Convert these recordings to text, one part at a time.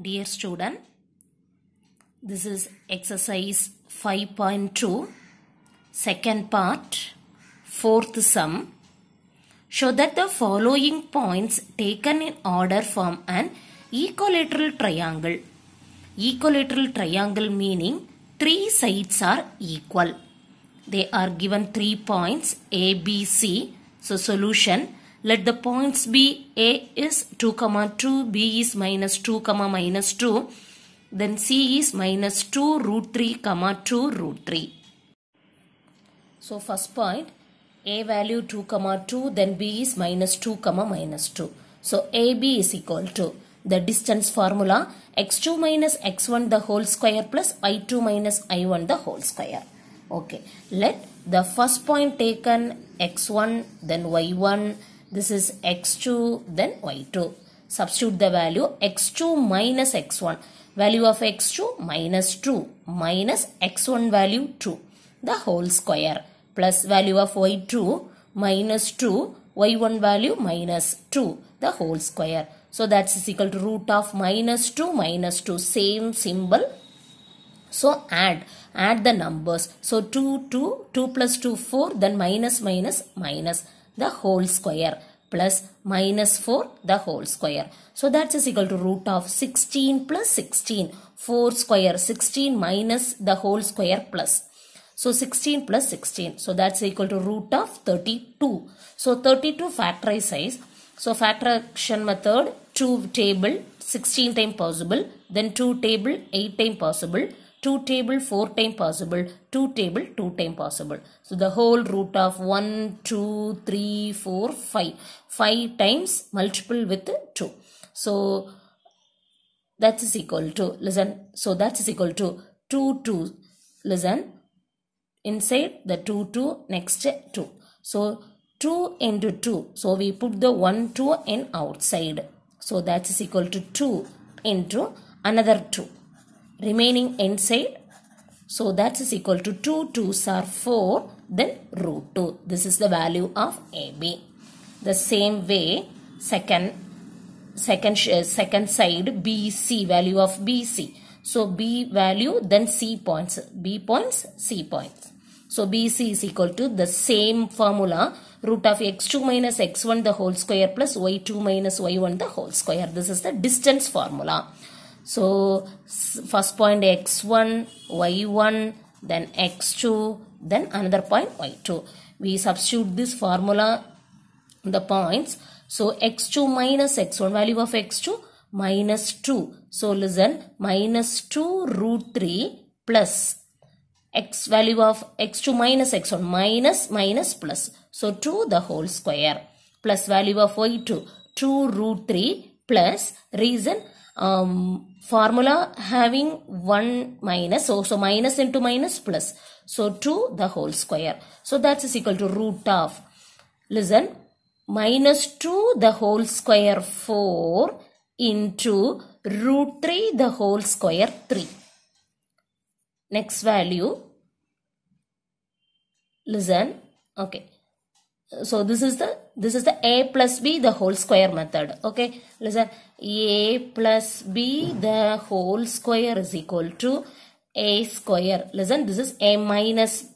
Dear student, this is exercise 5.2, second part, fourth sum. Show that the following points taken in order form an equilateral triangle. Equilateral triangle meaning three sides are equal. They are given three points A, B, C. So solution let the points be A is 2 comma 2, B is minus 2 comma minus 2. Then C is minus 2 root 3 comma 2 root 3. So first point A value 2 comma 2 then B is minus 2 comma minus 2. So AB is equal to the distance formula x2 minus x1 the whole square plus y 2 minus i1 the whole square. Okay. Let the first point taken x1 then y1 this is x2 then y2. Substitute the value x2 minus x1. Value of x2 minus 2 minus x1 value 2. The whole square plus value of y2 minus 2 y1 value minus 2 the whole square. So that's is equal to root of minus 2 minus 2 same symbol. So add add the numbers. So 2 2 2 plus 2 4 then minus minus minus the whole square plus minus 4 the whole square. So that is equal to root of 16 plus 16. 4 square 16 minus the whole square plus. So 16 plus 16. So that's equal to root of 32. So 32 factorize. So factorization method 2 table 16 time possible. Then 2 table 8 time possible. 2 table 4 time possible 2 table 2 time possible so the whole root of 1 2 3 4 5 5 times multiple with 2 so that is equal to listen so that is equal to 2 2 listen inside the 2 2 next 2 so 2 into 2 so we put the 1 2 in outside so that is equal to 2 into another 2 remaining end side. So that is equal to 2 2s are 4 then root 2. This is the value of AB. The same way second second uh, second side BC value of BC. So B value then C points B points C points. So BC is equal to the same formula root of x2 minus x1 the whole square plus y2 minus y1 the whole square. This is the distance formula. So first point x1, y1, then x2, then another point y2. We substitute this formula, the points. So x2 minus x1 value of x2 minus 2. So listen, minus 2 root 3 plus x value of x2 minus x1 minus minus plus. So 2 the whole square plus value of y2 2 root 3 plus reason um, formula having 1 minus, so, so minus into minus plus, so 2 the whole square. So that is equal to root of, listen, minus 2 the whole square 4 into root 3 the whole square 3. Next value, listen, okay. So this is the this is the a plus b the whole square method okay listen a plus b the whole square is equal to a square listen this is a minus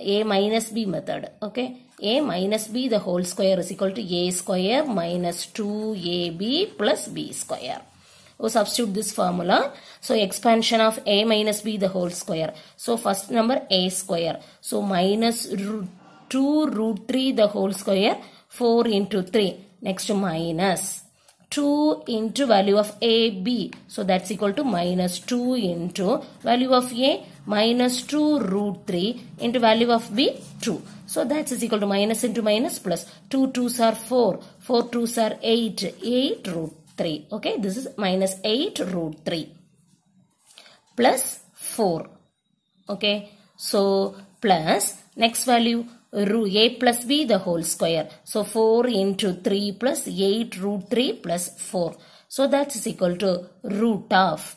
a minus b method okay a minus b the whole square is equal to a square minus 2ab plus b square we substitute this formula. So expansion of a minus b the whole square. So first number a square. So minus root 2 root 3 the whole square 4 into 3. Next minus to 2 into value of AB. So that's equal to minus 2 into value of A minus 2 root 3 into value of B 2. So that is equal to minus into minus plus 2 2s are 4, 4 2s are 8, 8 root 3. Okay, this is minus 8 root 3 plus 4. Okay, so plus next value root a plus b the whole square. So 4 into 3 plus 8 root 3 plus 4. So that is equal to root of.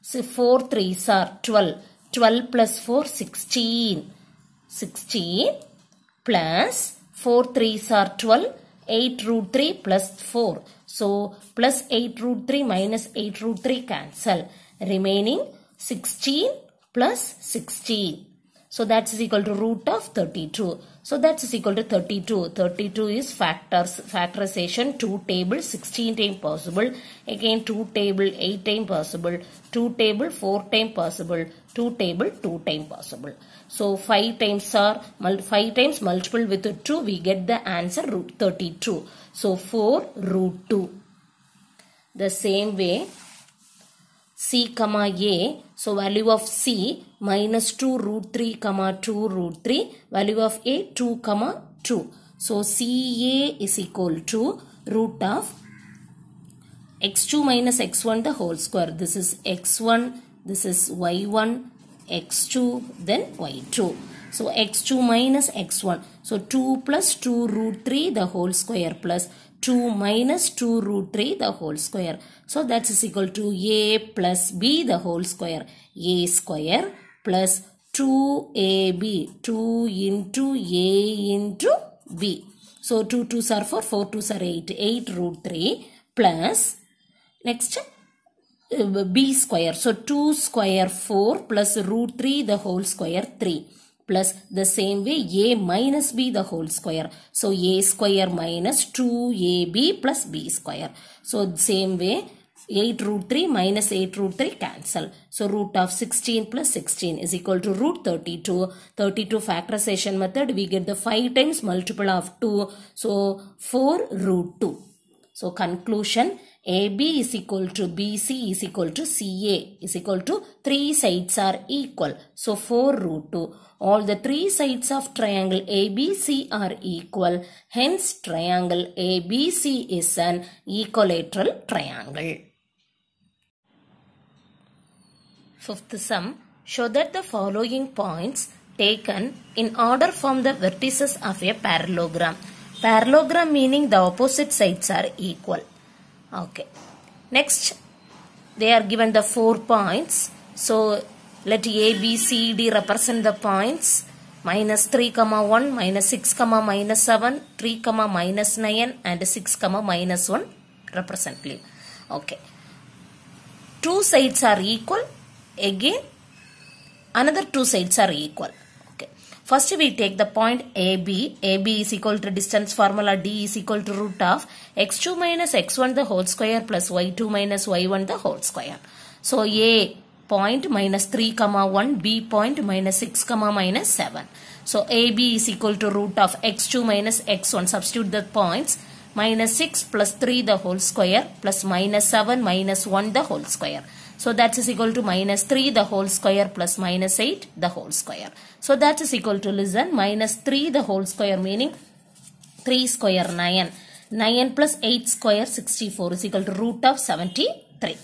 So 4 three are 12. 12 plus 4 16. 16 plus 4 four three are 12. 8 root 3 plus 4. So plus 8 root 3 minus 8 root 3 cancel. Remaining 16 plus 16. So that is equal to root of 32. So that is equal to 32. 32 is factors factorization 2 table 16 time possible. Again 2 table 8 time possible. 2 table 4 time possible. 2 table 2 time possible. So 5 times are 5 times multiple with 2 we get the answer root 32. So 4 root 2. The same way c comma a so value of c minus 2 root 3 comma 2 root 3 value of a 2 comma 2 so ca is equal to root of x2 minus x1 the whole square this is x1 this is y1 x2 then y2 so x2 minus x1 so 2 plus 2 root 3 the whole square plus 2 minus 2 root 3 the whole square. So that is equal to a plus b the whole square. a square plus 2ab 2 into a into b. So 2 2s are 4, 4 2s are 8, 8 root 3 plus next uh, b square. So 2 square 4 plus root 3 the whole square 3 plus the same way a minus b the whole square. So a square minus 2ab plus b square. So same way 8 root 3 minus 8 root 3 cancel. So root of 16 plus 16 is equal to root 32. 32 factorization method we get the 5 times multiple of 2. So 4 root 2. So conclusion AB is equal to BC is equal to CA is equal to three sides are equal. So 4 root 2. All the three sides of triangle ABC are equal. Hence triangle ABC is an equilateral triangle. Fifth sum. Show that the following points taken in order form the vertices of a parallelogram. Parallelogram meaning the opposite sides are equal. Okay. Next, they are given the four points. So, let A, B, C, D represent the points. Minus 3, comma 1, minus 6, comma minus 7, 3, comma minus 9 and 6, comma minus 1 represent Okay. Two sides are equal. Again, another two sides are equal. First we take the point AB. AB is equal to distance formula D is equal to root of x2 minus x1 the whole square plus y2 minus y1 the whole square. So A point minus 3 comma 1 B point minus 6 comma minus 7. So AB is equal to root of x2 minus x1 substitute the points minus 6 plus 3 the whole square plus minus 7 minus 1 the whole square. So that is equal to minus 3 the whole square plus minus 8 the whole square. So that is equal to listen minus 3 the whole square meaning 3 square 9. 9 plus 8 square 64 is equal to root of 73.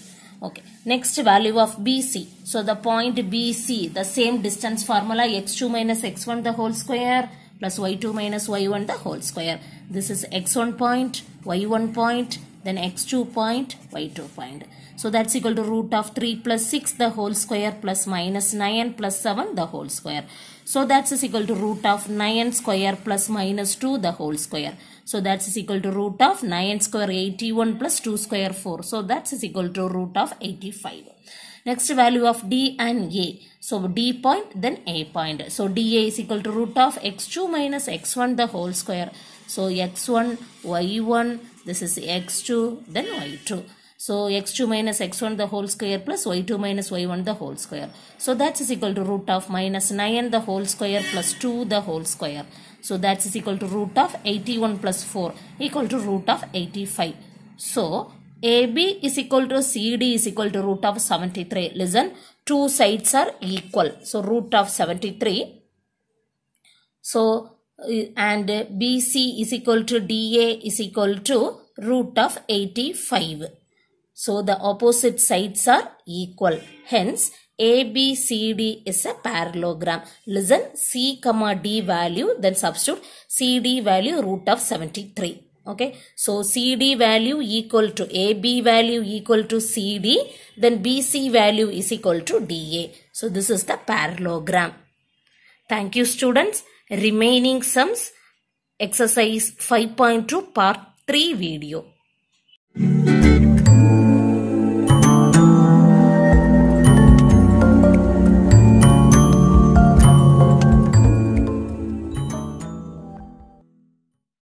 Okay. Next value of BC. So the point BC the same distance formula x2 minus x1 the whole square plus y2 minus y1 the whole square. This is x1 point, y1 point, then x2 point, y2 point. So that's equal to root of 3 plus 6 the whole square plus minus 9 plus 7 the whole square. So that's is equal to root of 9 square plus minus 2 the whole square. So that's is equal to root of 9 square 81 plus 2 square 4. So that's is equal to root of 85. Next value of D and A. So D point then A point. So DA is equal to root of x2 minus x1 the whole square. So x1, y1, this is x2 then y2. So x2 minus x1 the whole square plus y2 minus y1 the whole square. So that is equal to root of minus 9 the whole square plus 2 the whole square. So that is equal to root of 81 plus 4 equal to root of 85. So AB is equal to CD is equal to root of 73. Listen, two sides are equal. So root of 73. So uh, and BC is equal to DA is equal to root of 85. So the opposite sides are equal. Hence ABCD is a parallelogram. Listen C comma D value then substitute CD value root of 73. Okay. So CD value equal to AB value equal to CD then BC value is equal to DA. So this is the parallelogram. Thank you students. Remaining sums exercise 5.2 part 3 video.